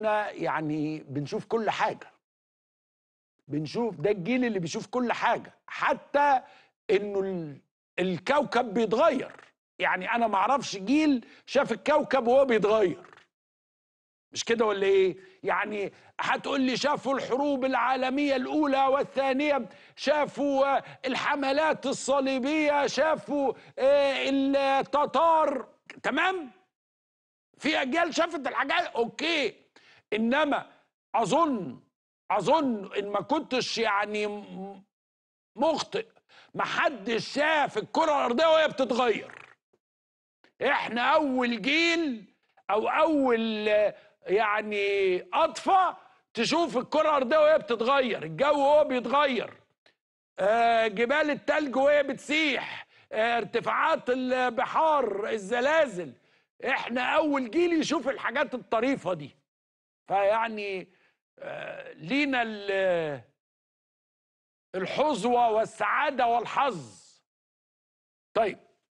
يعني بنشوف كل حاجة بنشوف ده الجيل اللي بيشوف كل حاجة حتى انه الكوكب بيتغير يعني انا معرفش جيل شاف الكوكب وهو بيتغير مش كده ولا ايه يعني هتقول لي شافوا الحروب العالميه الاولى والثانيه شافوا الحملات الصليبيه شافوا آه، التتار تمام في اجيال شافت الحاجات اوكي انما اظن اظن ان ما كنتش يعني مخطئ ما حدش شاف الكره الارضيه وهي بتتغير احنا اول جيل او اول يعني اطفى تشوف الكره الارضيه وهي بتتغير الجو وهو بيتغير آه، جبال التلج وهي بتسيح آه، ارتفاعات البحار الزلازل احنا اول جيل يشوف الحاجات الطريفه دي فيعني آه، لينا الحظوة والسعادة والحظ طيب